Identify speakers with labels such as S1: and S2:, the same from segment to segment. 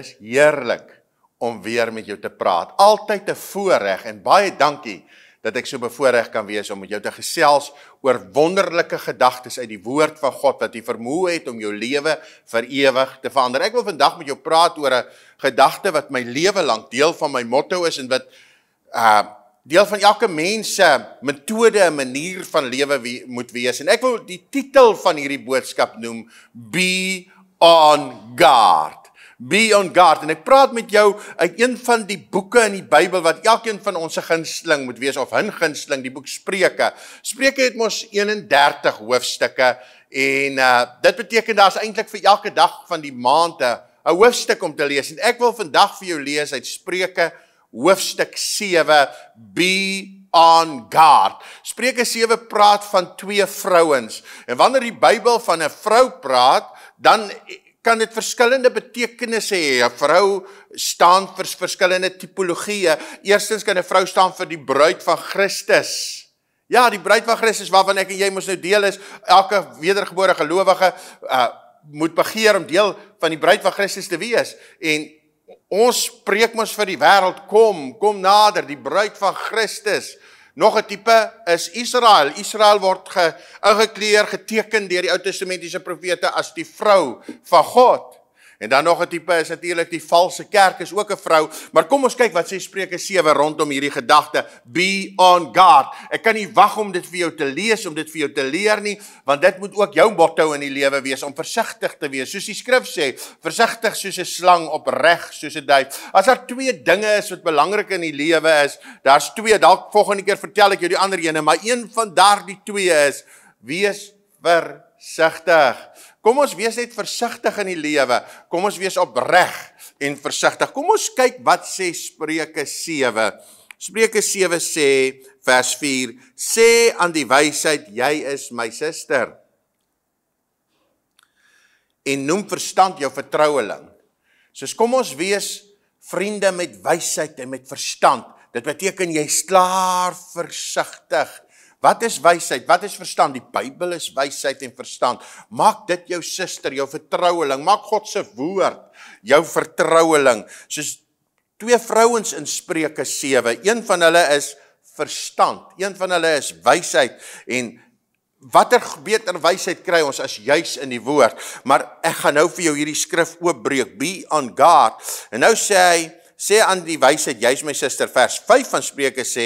S1: dis heerlik om weer met jou te praat. Altyd 'n voorreg en baie dankie dat ek so bevoorreg kan wees om met jou te gesels oor wonderlike gedagtes uit die woord van God wat die vermoë het om jou lewe vir ewig te verander. Ek wil vandag met jou praat oor 'n gedagte wat my lewe lank deel van my motto is en wat uh deel van elke mens se metode en manier van lewe wie, moet wees. En ek wil die titel van hierdie boodskap noem Be on guard. Be on guard en ek praat met jou uit een van die boeke in die Bybel wat elkeen van ons se gunsteling moet wees of hun gunsteling, die boek Spreuke. Spreuke het mos 31 hoofstukke en uh, dit beteken daar's eintlik vir elke dag van die maand 'n hoofstuk om te lees en ek wil vandag vir jou lees uit Spreuke hoofstuk 7 Be on guard. Spreuke 7 praat van twee vrouens en wanneer die Bybel van 'n vrou praat, dan kan dit verskillende betekenisse hê. 'n Vrou staan vir verskillende tipologieë. Eerstens kan 'n vrou staan vir die bruid van Christus. Ja, die bruid van Christus waarvan ek en jy mos nou deel is. Elke wedergebore gelowige uh moet begeer om deel van die bruid van Christus te wees en ons preek mos vir die wêreld kom, kom nader, die bruid van Christus. Uh Nog 'n tipe is Israel. Israel word ge, gekleer geteken deur die Ou Testamentiese profete as die vrou van God. En dan nog 'n tipe is natuurlik die valse kerk is ook 'n vrou, maar kom ons kyk wat sê Spreuke 7 rondom hierdie gedagte be on guard. Ek kan nie wag om dit vir jou te lees om dit vir jou te leer nie, want dit moet ook jou motto in die lewe wees om versigtig te wees. Soos die skrif sê, versigtig soos 'n slang opreg soos 'n duif. As daar twee dinge is wat belangrik in die lewe is, daar's twee, dalk volgende keer vertel ek jou die ander ene, maar een van daardie twee is wees versigtig. Kom ons wees net versigtig in die lewe. Kom ons wees opreg en versigtig. Kom ons kyk wat sê Spreuke 7. Spreuke 7 sê vers 4: Sê aan die wysheid, jy is my suster. En noem verstand jou vertroueling. Soos kom ons wees vriende met wysheid en met verstand. Dit beteken jy is klaar versigtig. Wat is wysheid? Wat is verstand? Die Bybel is wysheid en verstand. Maak dit jou suster, jou vertroueling. Maak God se woord jou vertroueling. Soos twee vrouens in Spreuke 7. Een van hulle is verstand, een van hulle is wysheid en watter beter wysheid kry ons as juis in die woord? Maar ek gaan nou vir jou hierdie skrif oopbreek. Be on guard. En nou sê hy sê aan die wysheid, jy's my suster, vers 5 van Spreuke sê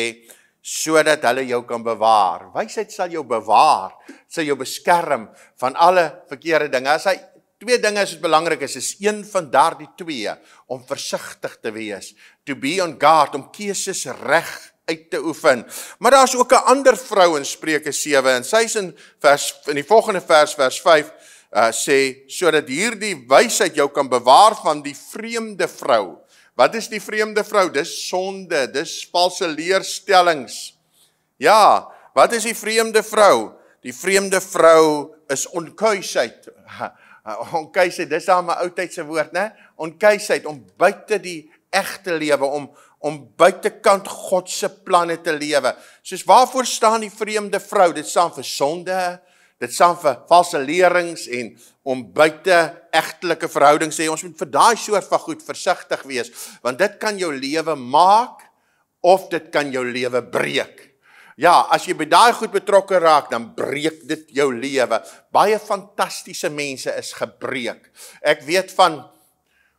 S1: sodat hulle jou kan bewaar. Wysheid sal jou bewaar, sal jou beskerm van alle verkeerde dinge. As hy twee dinge is wat belangrik is, is een van daardie twee om versigtig te wees, to be on guard om keuses reg uit te oefen. Maar daar's ook 'n ander vrou in Spreuke 7 en sy is in vers in die volgende vers vers 5 uh, eh, sê sodat hierdie wysheid jou kan bewaar van die vreemde vrou. Wat is die vreemde vrou? Dis sonde, dis valse leerstellings. Ja, wat is die vreemde vrou? Die vreemde vrou is onkuisheid. Onkuisheid, dis daai my ou tydse woord, né? Onkuisheid om buite die egte lewe om om buitekant God se planne te lewe. Soos waarvoor staan die vreemde vrou? Dit staan vir sonde, dit saam vir valse leerings en om buite egtelike verhoudings sê ons moet vir daai soort van goed versigtig wees want dit kan jou lewe maak of dit kan jou lewe breek. Ja, as jy by daai goed betrokke raak, dan breek dit jou lewe. Baie fantastiese mense is gebreek. Ek weet van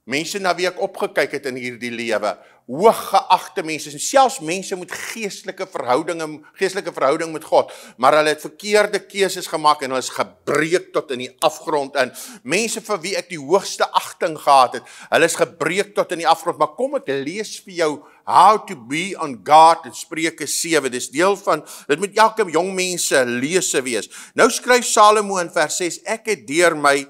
S1: mense na wie ek opgekyk het in hierdie lewe, hooggeagte mense, selfs mense met geestelike verhoudinge, geestelike verhouding met God, maar hulle het verkeerde keuses gemaak en hulle is gebreek tot in die afgrond in. Mense vir wie ek die hoogste agting gehad het, hulle is gebreek tot in die afgrond, maar kom ek lees vir jou How to be on God in Spreuke 7. Dis deel van dit moet elke jong mense lese wees. Nou skryf Salomo in vers 6: Ek het deur my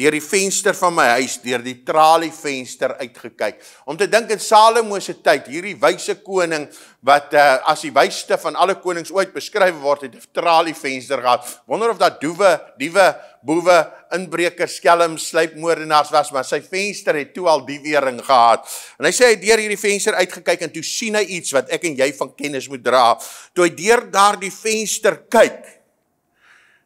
S1: deur die venster van my huis deur die tralievenster uitgekyk om te dink in Salomo se tyd hierdie wyse koning wat uh, as die wysste van alle konings ooit beskryf word het 'n tralievenster gehad wonder of da doewe diewe boewe inbrekers skelm slypmoordenaars was maar sy venster het toe al die weering gehad en hy sê hy deur hierdie venster uitgekyk en toe sien hy iets wat ek en jy van kennis moet dra toe hy deur daardie venster kyk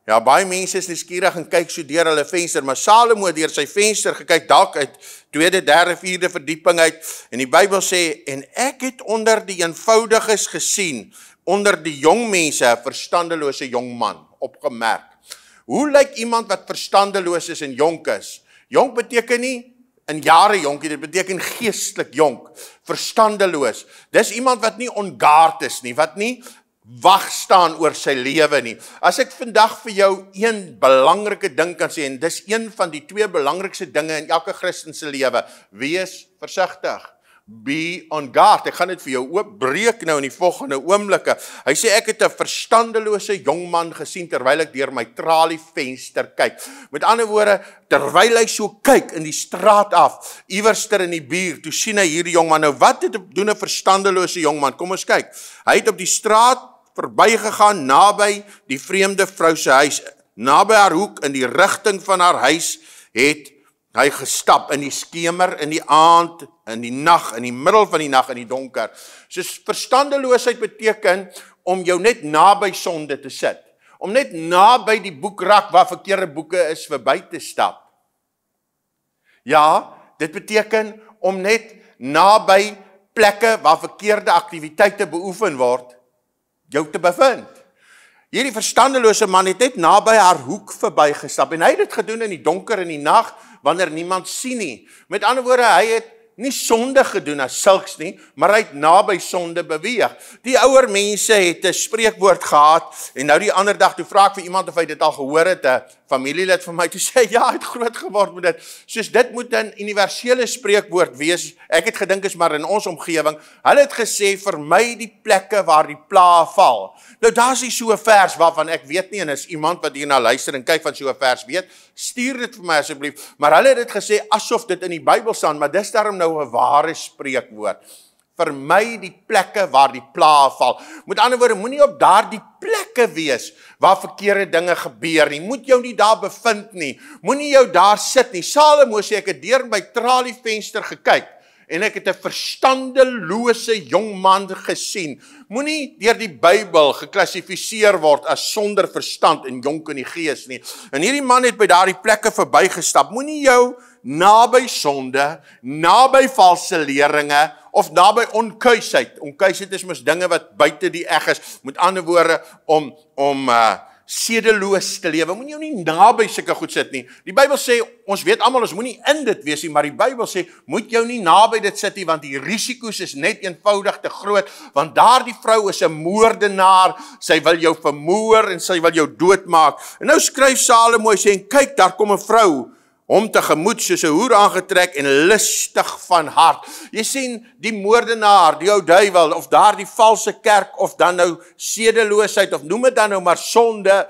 S1: Ja, baie mense is nuuskierig en kyk so deur hulle venster, maar Salomo deur sy venster gekyk dalk uit tweede, derde, vierde verdieping uit en die Bybel sê en ek het onder die eenvoudiges gesien, onder die jong mense 'n verstandelose jong man opgemerk. Hoe lyk iemand wat verstandelos is en jonk is? Jonk beteken nie in jare jonkie, dit beteken geestelik jonk, verstandelos. Dis iemand wat nie ongaard is nie, wat nie wag staan oor sy lewe nie. As ek vandag vir jou een belangrike ding kan sê en dis een van die twee belangrikste dinge in elke Christen se lewe, wees versigtig. Be on guard. Ek gaan dit vir jou oopbreek nou in die volgende oomblikke. Hy sê ek het 'n verstandelose jong man gesien terwyl ek deur my tralievenster kyk. Met ander woorde, terwyl hy so kyk in die straat af, iewerster in die buurt, toe sien hy hierdie jong man. Nou wat het doen 'n verstandelose jong man? Kom ons kyk. Hy het op die straat verbygegaan naby die vreemde vrou se huis, naby haar hoek in die rigting van haar huis het hy gestap in die skemer in die aand, in die nag, in die middel van die nag in die donker. So verstandeloosheid beteken om jou net naby sonde te sit, om net naby die boekrak waar verkeerde boeke is verby te stap. Ja, dit beteken om net naby plekke waar verkeerde aktiwiteite beoefen word jou te bevind. Hierdie verstandelose man het net naby haar hoek verbygestap en hy het dit gedoen in die donker in die nag wanneer niemand sien nie. Met ander woorde, hy het nie sonde gedoen as sulks nie, maar hy het naby sonde beweeg. Die ouer mense het 'n spreekwoord gehad en nou die ander dag toe vra ek vir iemand of hy dit al gehoor het, 'n familielid vir my toe sê ja, hy het groot geword met dit. Soos dit moet 'n universele spreekwoord wees. Ek het gedink is maar in ons omgewing. Hulle het gesê vermy die plekke waar die plaag val. Nou daar's hier so 'n vers waarvan ek weet nie en is iemand wat hierna luister en kyk van so 'n vers weet, stuur dit vir my asseblief. Maar hulle het dit gesê asof dit in die Bybel staan, maar dis daarom nou 'n ware spreekwoord vermy die plekke waar die plaag val. Met ander woorde, moenie op daardie plekke wees waar verkeerde dinge gebeur nie. Moet jou nie daar bevind nie. Moenie jou daar sit nie. Salomo sê ek het deur my tralievenster gekyk en ek het 'n verstandelose jong man gesien. Moenie deur die Bybel geklassifiseer word as sonder verstand en jonk in die gees nie. En hierdie man het by daardie plekke verbygestap. Moenie jou naby sonde, naby valse leringe of naby onkuisheid. Onkuisheid is mos dinge wat buite die eg is. Met ander woorde om om uh sedeloos te lewe. Moenie jou nie naby sulke goed sit nie. Die Bybel sê ons weet almal ons moenie in dit wees nie, maar die Bybel sê moet jou nie naby dit sit nie want die risiko's is net eenvoudig te groot want daardie vrou is 'n moordenaar. Sy wil jou vermoor en sy wil jou doodmaak. En nou skryf Salomo sê en kyk daar kom 'n vrou hom tegemoet soos 'n hoer aangetrek en lustig van hart. Jy sien die moordenaar, die ou duiwel of daardie valse kerk of dan nou sedeloosheid of noem dit dan nou maar sonde,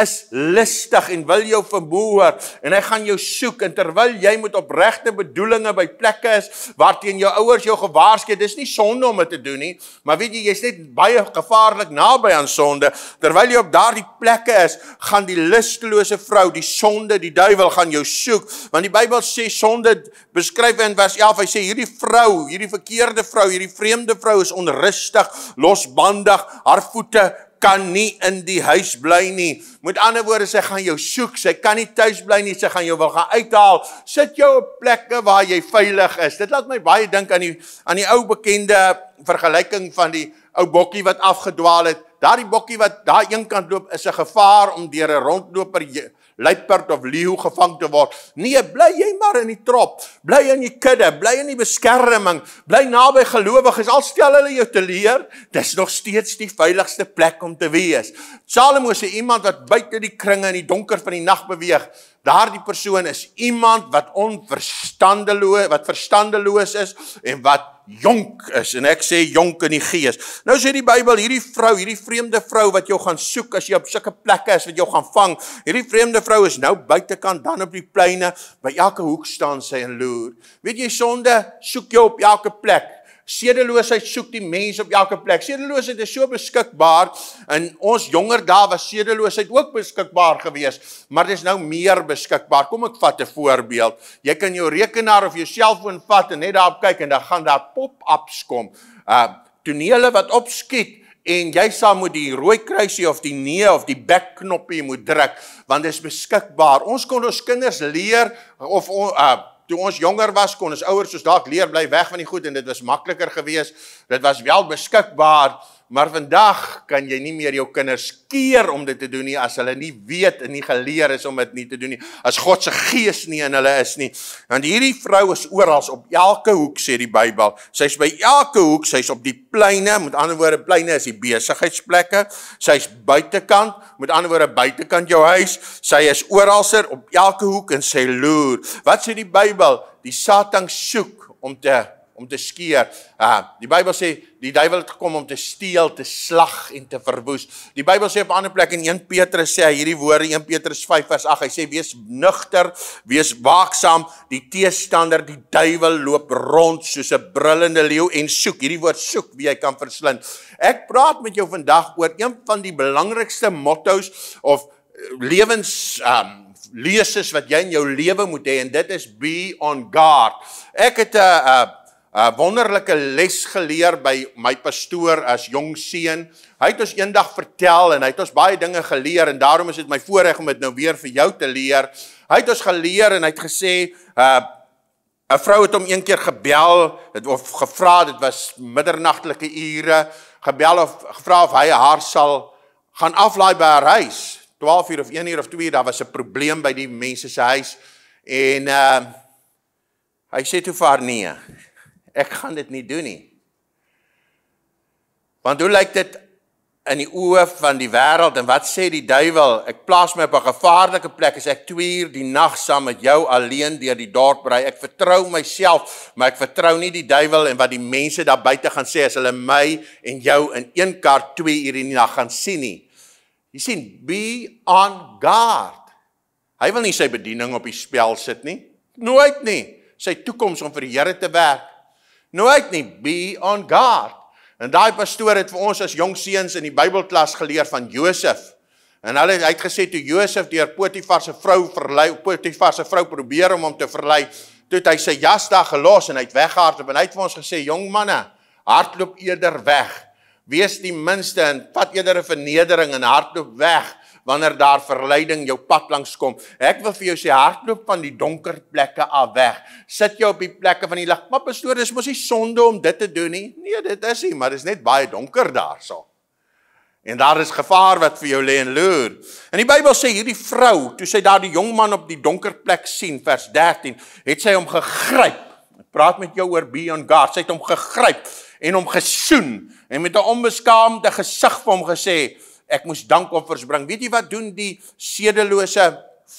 S1: is lustig en wil jou vermoor en hy gaan jou soek en terwyl jy met opregte bedoelinge by plekke is waarteen jou ouers jou gewaarsku het dis nie sonde om dit te doen nie maar weet jy jy's net baie gevaarlik naby aan sonde terwyl jy op daardie plekke is gaan die lustelose vrou die sonde die duiwel gaan jou soek want die Bybel sê sonde beskryf in vers 11 hy sê hierdie vrou hierdie verkeerde vrou hierdie vreemde vrou is onrustig losbandig haar voete kan nie in die huis bly nie. Met ander woorde, sy gaan jou soek. Sy kan nie tuis bly nie. Sy gaan jou wil gaan uithaal. Sit jou op plekke waar jy veilig is. Dit laat my baie dink aan die aan die ou bekende vergelyking van die ou bokkie wat afgedwaal het. Daardie bokkie wat daai een kant loop is 'n gevaar om deur 'n rondloper luiperd of leeu gevang te word. Nee, bly jy maar in die trop. Bly in die kudde, bly in die beskerming. Bly naby gelowiges. Al stel hulle jou teleur, dis nog steeds die veiligste plek om te wees. Salomo se iemand wat buite die kringe in die donker van die nag beweeg daardie persoon is iemand wat onverstandeloos wat verstandeloos is en wat jonk is en ek sê jonk in die gees. Nou sê die Bybel hierdie vrou, hierdie vreemde vrou wat jou gaan soek as jy op sulke plekke is wat jou gaan vang. Hierdie vreemde vrou is nou buitekant dan op die pleine by elke hoek staan sy en loer. Weet jy sonde soek jou op elke plek. Sedeloosheid soek die mense op elke plek. Sedeloosheid is so beskikbaar. In ons jonger dae was sedeloosheid ook beskikbaar geweest, maar dit is nou meer beskikbaar. Kom ek vat 'n voorbeeld. Jy kan jou rekenaar of jou selfoon vat en net daarop kyk en dan gaan daar pop-ups kom. Uh tonele wat opskiet en jy sal moet die rooi kruisie of die nee of die back knoppie moet druk want dit is beskikbaar. Ons kon ons kinders leer of uh toe ons jonger was kon ons ouers soos dalk leer bly weg van die goed en dit was makliker geweest. Dit was wel beskikbaar, Maar vandag kan jy nie meer jou kinders keer om dit te doen nie as hulle nie weet en nie geleer is om dit nie te doen nie. As God se gees nie in hulle is nie. Want hierdie vrou is oral op elke hoek sê die Bybel. Sy's by elke hoek, sy's op die pleine, met ander woorde pleine is die besigheidsplekke. Sy's buitekant, met ander woorde buitekant jou huis. Sy is oral sit op elke hoek en sy loer. Wat sê die Bybel? Die Satan soek om te om te skeer. Uh, die Bybel sê die duiwel het gekom om te steel, te slag en te verwoes. Die Bybel sê op 'n ander plek in 1 Petrus sê hy hierdie woorde, 1 Petrus 5 vers 8, hy sê wees nugter, wees waaksaam, die teestander, die duiwel loop rond soos 'n brullende leeu en soek, hierdie woord soek wie hy kan verslind. Ek praat met jou vandag oor een van die belangrikste mottos of eh, lewens um, ehm, leses wat jy in jou lewe moet hê en dit is be on guard. Ek het 'n uh, eh, uh, eh, 'n wonderlike les geleer by my pastoor as jong seun. Hy het ons eendag vertel en hy het ons baie dinge geleer en daarom is dit my voorreg om dit nou weer vir jou te leer. Hy het ons geleer en hy het gesê uh, 'n uh, vrou het hom een keer gebel het, of gevra dit was middernagtelike ure gebel of gevra of hy haar sal gaan aflaai by haar huis. 12 uur of 1 uur of 2 uur, daar was 'n probleem by die mense se huis en uh hy sê toe vir haar nee ek gaan dit nie doen nie. Want hoe lyk dit in die oë van die wêreld en wat sê die duiwel? Ek plaas my op 'n gevaarlike plek as ek 2 uur die nag saam met jou alleen deur die dorp brei. Ek vertrou myself, maar ek vertrou nie die duiwel en wat die mense daar buite gaan sê as hulle my en jou in een kar 2 uur in die nag gaan sien nie. Jy sien, be on guard. Hy wil nie sy bediening op die spel sit nie. Nooit nie. Sy toekoms om vir die Here te werk nooit nie be on guard. En daai pastoor het vir ons as jong seuns in die Bybelklas geleer van Josef. En hulle het uitgesê toe Josef deur Potifar se vrou verlei, Potifar se vrou probeer om hom te verlei, toe het hy sy jas daar gelos en hy het weggehardloop en hy het vir ons gesê jong manne, hardloop eerder weg. Wees die minste en vat eerder 'n vernedering en hardloop weg wanneer daar verleiding jou pad langs kom. Ek wil vir jou sê hardloop van die donker plekke af weg. Sit jou op die plekke van die lig. Maar pastoor, dis mos nie sonde om dit te doen nie. Nee, dit is nie, maar dit is net baie donker daarso. En daar is gevaar wat vir jou lê en loer. En die Bybel sê hierdie vrou, toe sy daardie jong man op die donker plek sien, vers 13, het sy hom gegryp. Ek praat met jou oor Beyond God. Sy het hom gegryp en hom gesoen en met 'n onbeskaamde gesig vir hom gesê: ek moes dankoffers bring. Weet jy wat doen die sedelose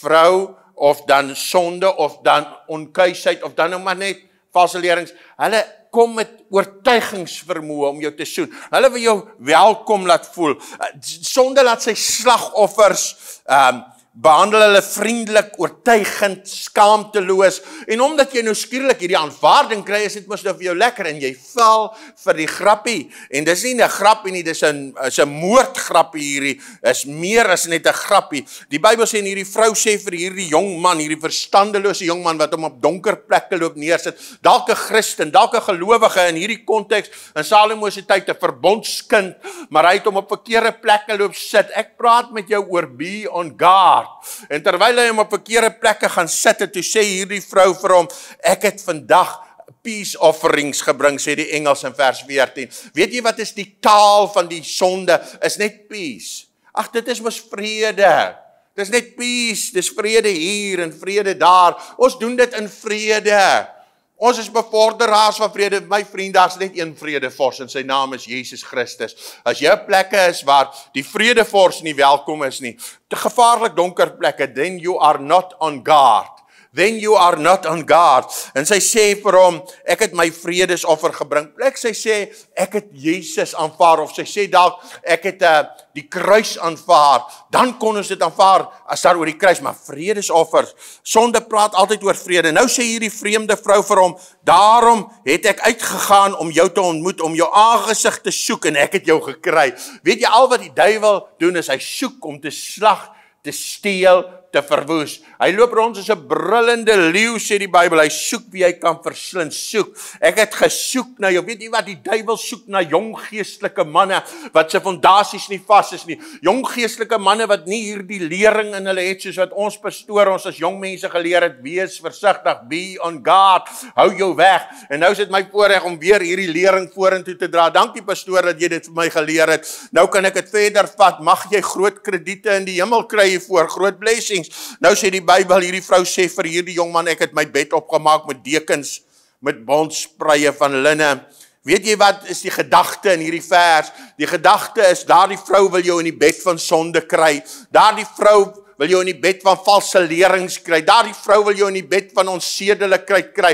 S1: vrou of dan sonde of dan onkuisheid of dan nou maar net valse leerings. Hulle kom met oortuigingsvermoë om jou te soen. Hulle wil jou welkom laat voel. Eh, sonde laat sy slagoffers ehm um, behandel hulle vriendelik, oortuigend, skaamteloos en omdat jy nou skielik hierdie aanvaarding kry, is dit mos nou vir jou lekker en jy val vir die grappie. En dis nie 'n grappie nie, dis 'n 'n moordgrappie hierdie. Is meer as net 'n grappie. Die Bybel sê en hierdie vrou sê vir hierdie jong man, hierdie verstandelose jong man wat hom op donker plekke loop neersit, dalk 'n Christen, dalk 'n gelowige in hierdie konteks in Salomo se tyd 'n verbondskind, maar hy het hom op verkeerde plekke loop sit. Ek praat met jou oor be on guard daar. En terwyl hy hom op 'n keere plekke gaan sit het, toe sê hierdie vrou vir hom, ek het vandag peace offerings gebring sê die engels in vers 14. Weet jy wat is die taal van die sonde? Is net peace. Ag dit is mos vrede. Dis net peace, dis vrede hier en vrede daar. Ons doen dit in vrede. Ons is bevorderaars van vrede. My vriende, daar's net een vredevors en sy naam is Jesus Christus. As jy 'n plekke is waar die vredevors nie welkom is nie, te gevaarlik donker plekke, then you are not on guard when you are not on guard en sy sê vir hom ek het my vredesoffer gebring plek sy sê ek het Jesus aanvaar of sy sê dalk ek het uh, die kruis aanvaar dan kon ons dit aanvaar as daar oor die kruis maar vredesoffer sonde praat altyd oor vrede nou sê hierdie vreemde vrou vir hom daarom het ek uitgegaan om jou te ontmoet om jou aangesig te soek en ek het jou gekry weet jy al wat die duiwel doen is hy soek om te slag te steel te verwoes. Hy loop rond soos 'n brullende leeu sê die Bybel. Hy soek wie hy kan verslind soek. Ek het gesoek na jou. Weet jy wat die duiwel soek na jong geestelike manne wat se fondasies nie vas is nie. Jong geestelike manne wat nie hierdie lering in hulle het soos wat ons pastoor ons as jong mense geleer het: wees versigtig, be on guard, hou jou weg. En nou sit my voorreg om weer hierdie lering vorentoe te dra. Dankie pastoor dat jy dit vir my geleer het. Nou kan ek dit verder vat. Mag jy groot krediete in die hemel kry hiervoor. Groot blessing dienst. Nou sê die Bybel, hierdie vrou sê vir hierdie jongman, ek het my bed opgemaak met dekens, met bondspreie van linne. Weet jy wat is die gedachte in hierdie vers? Die gedachte is, daar die vrou wil jou in die bed van sonde kry. Daar die vrou wil jou in die bed van valse leerings kry. Daardie vrou wil jou in die bed van onsedelik kry kry.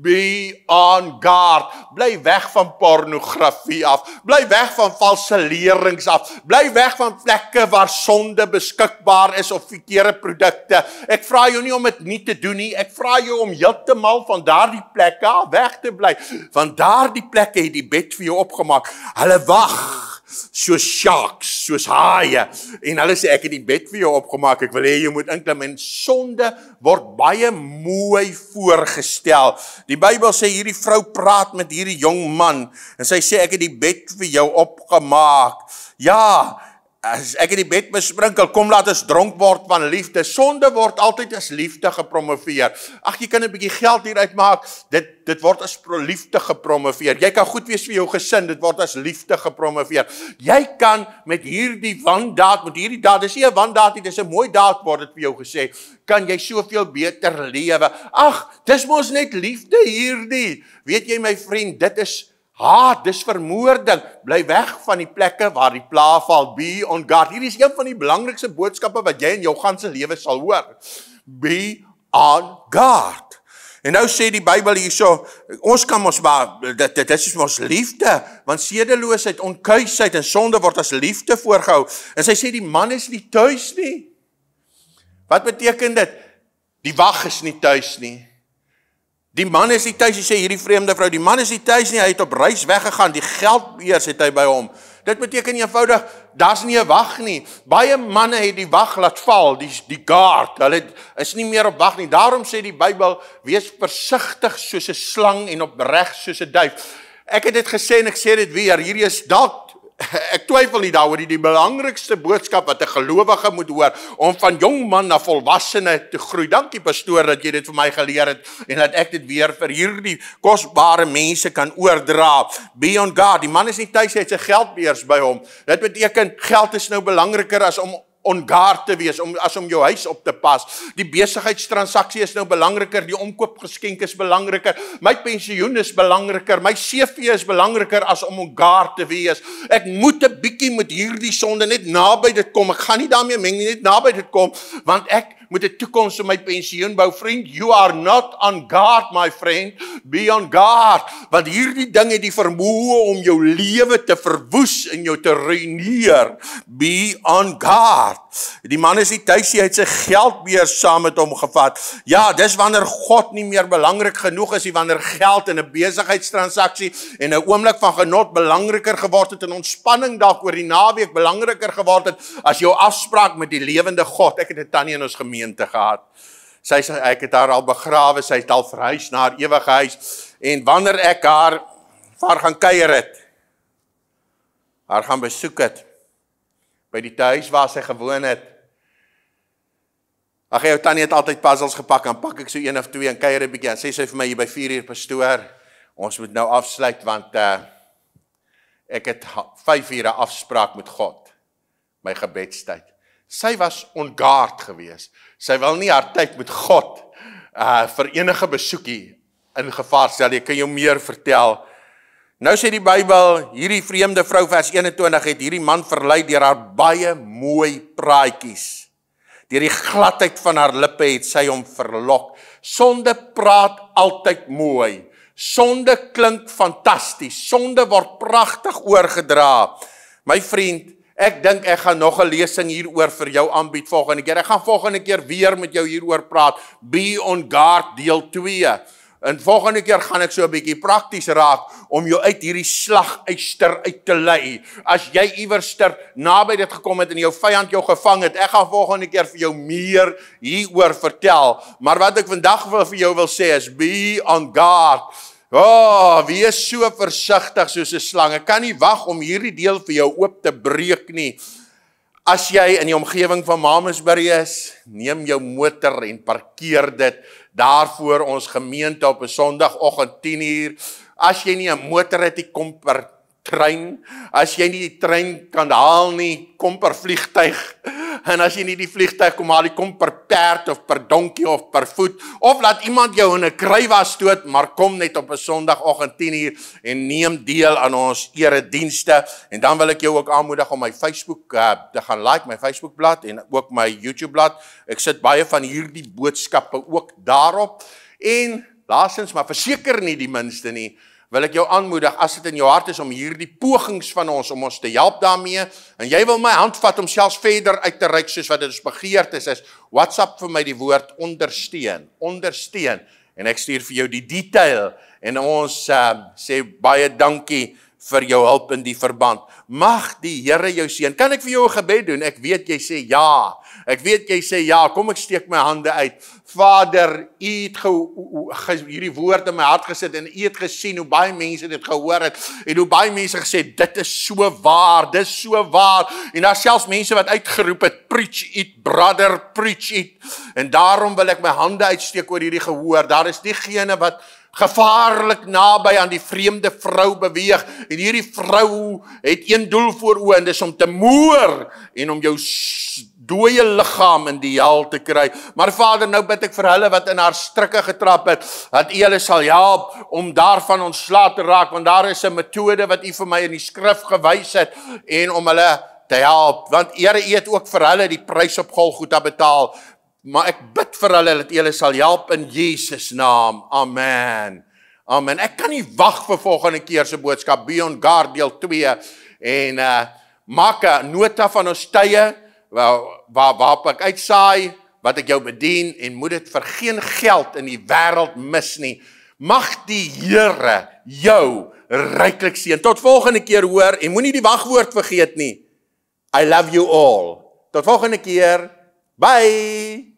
S1: Be on guard. Bly weg van pornografie af. Bly weg van valse leerings af. Bly weg van plekke waar sonde beskikbaar is of fikere produkte. Ek vra jou nie om dit nie te doen nie. Ek vra jou om heeltemal van daardie plekke af weg te bly. Van daardie plekke het die bed vir jou opgemaak. Hulle wag soos sharks, soos haie en hulle sê ek het die bed vir jou opgemaak. Ek wil hê jy moet inklim en sonde word baie mooi voorgestel. Die Bybel sê hierdie vrou praat met hierdie jong man en sy sê ek het die bed vir jou opgemaak. Ja, as ek in die bed besprinkel, kom laat ons dronk word van liefde. Sonde word altyd as liefde gepromoveer. Ag jy kan 'n bietjie geld hier uitmaak. Dit dit word as liefde gepromoveer. Jy kan goed wees vir jou gesin, dit word as liefde gepromoveer. Jy kan met hierdie wandaad, met hierdie daad, dis nie 'n wandaad nie, dis 'n mooi daad word dit vir jou gesê, kan jy soveel beter lewe. Ag, dis mos net liefde hierdie. Weet jy my vriend, dit is Ha, ah, dis vermoording. Bly weg van die plekke waar die plaag val. Be on guard. Hierdie is een van die belangrikste boodskappe wat jy in jou ganse lewe sal hoor. Be on guard. En nou sê die Bybel hierso, ons kan mos maar dit dit is mos liefde, want sedeloosheid, onkuisheid en sonde word as liefde voorgehou. En sy sê die man is nie tuis nie. Wat beteken dit? Die wag is nie tuis nie. Die man is nie tuis, hy sê hierdie vreemde vrou, die man is nie tuis nie, hy het op reis weggegaan, die geld eers het hy by hom. Dit beteken eenvoudig, daar's nie 'n wag nie. Baie manne het die wag laat val, die die guard. Hulle het, is nie meer op wag nie. Daarom sê die Bybel: "Wees versigtig soos 'n slang en opreg soos 'n duif." Ek het dit gesê en ek sê dit weer. Hierdie is dalk ek twyfel nie daaroor die belangrikste boodskap wat 'n gelowige moet hoor om van jong man na volwassene te groei. Dankie pastoor dat jy dit vir my geleer het en dat ek dit weer vir hierdie kosbare mense kan oordra. Beyond God, die man is nie tuis hy het sy geldbeurs by hom. Dit beteken geld is nou belangriker as om ongaar te wees om as om jou huis op te pas. Die besigheidstransaksie is nou belangriker, die omkoopgeskenk is belangriker, my pensioen is belangriker, my CV is belangriker as om ongaar te wees. Ek moet 'n bietjie met hierdie sonde net naby dit kom. Ek gaan nie daarmee meng nie, net naby dit kom want ek met 'n toekoms in my pensioen bou vriend you are not on guard my friend be on guard want hierdie ding het die vermoë om jou lewe te verwoes en jou te ruïneer be on guard die man is nie tuis hy het sy geldbeurs saam met hom gevat ja dis wanneer god nie meer belangrik genoeg is nie wanneer geld in 'n besigheidstransaksie en 'n oomblik van genot belangriker geword het en ontspanning dalk oor die naweek belangriker geword het as jou afspraak met die lewende god ek het dit tannie in ons gemeente gemeente gehad. Sy sê ek het haar al begrawe, sy het al verhuis na haar ewige huis en wanneer ek haar vaar gaan kuier het, haar gaan besoek het by die tuis waar sy gewoon het. Ag jy tannie het altyd puzzles gepak en pak ek so een of twee en kuier 'n bietjie. Sy sê vir my hier by 4 uur pastoor, ons moet nou afsluit want uh ek het 5 ure afspraak met God my gebedstyd sy was ongaard geweest. Sy wil nie haar tyd met God uh vir enige besoekie in gevaar stel. Jy kan jou meer vertel. Nou sê die Bybel, hierdie vreemde vrou vers 21 het hierdie man verlei deur haar baie mooi praatjies. Deur die gladheid van haar lippe het sy hom verlok. Sonde praat altyd mooi. Sonde klink fantasties. Sonde word pragtig oorgedra. My vriend, Ek dink ek gaan nog 'n lesing hieroor vir jou aanbied volgende keer. Ek gaan volgende keer weer met jou hieroor praat. Be on guard deel 2. En volgende keer gaan ek so 'n bietjie prakties raak om jou uit hierdie slaguyster uit te lei. As jy iewers ter naby dit gekom het en jou vyand jou gevang het, ek gaan volgende keer vir jou meer hieroor vertel. Maar wat ek vandag vir jou wil sê is be on guard. O, oh, wees so versigtig soos 'n slang. Ek kan nie wag om hierdie deel vir jou oop te breek nie. As jy in die omgewing van Mamasbury is, neem jou motor en parkeer dit daar voor ons gemeente op 'n Sondagoggend 10:00. As jy nie 'n motor het, kom parkeer trein. As jy nie die trein kan haal nie, kom per vliegtyg. En as jy nie die vliegtyg kom haal nie, kom per perd of per donkie of per voet of laat iemand jou in 'n kruiwas stoot, maar kom net op 'n Sondagoggend 10uur en neem deel aan ons eredienste. En dan wil ek jou ook aanmoedig om my Facebook uh, te gaan like my Facebook bladsy en ook my YouTube bladsy. Ek sit baie van hierdie boodskappe ook daarop. En laasens maar verseker nie die minste nie, wil ek jou aanmoedig as dit in jou hart is om hierdie pogings van ons om ons te help daarmee en jy wil my hand vat om selfs verder uit te reik soos wat dit ons begeerte is, is WhatsApp vir my die woord ondersteun ondersteun en ek stuur vir jou die detail en ons uh, sê baie dankie vir jou hulp in die verband. Mag die Here jou seën. Kan ek vir jou 'n gebed doen? Ek weet jy sê ja. Ek weet jy sê ja. Kom ek steek my hande uit. Vader, U het ge, ge, hierdie woord in my hart gesit en U het gesien hoe baie mense dit gehoor het en hoe baie mense gesê dit is so waar, dit is so waar. En daar selfs mense wat uitgeroep het, preach it, brother, preach it. En daarom wil ek my hande uitsteek oor hierdie gehoor. Daar is diegene wat gevaarlik naby aan die vreemde vrou beweeg en hierdie vrou het een doel voor oë en dis om te moer en om jou dooie liggaam in die hel te kry. Maar Vader, nou bid ek vir hulle wat in haar strikke getrap het, dat U hulle sal help om daarvan ontslae te raak, want daar is 'n metode wat U vir my in die skrif gewys het en om hulle te help, want Here, U het ook vir hulle die prys op Golgotha betaal Maar ek bid vir hulle dat hulle sal help in Jesus naam. Amen. Amen. Ek kan nie wag vir volgende keer se boodskap Beyond Guard deel 2 en uh maak 'n nota van ons tye waar waar waar ek uitsaai wat ek jou bedien en moed dit vir geen geld in die wêreld mis nie. Mag die Here jou ryklik seën. Tot volgende keer hoor en moenie die wagwoord vergeet nie. I love you all. Tot volgende keer. Bye.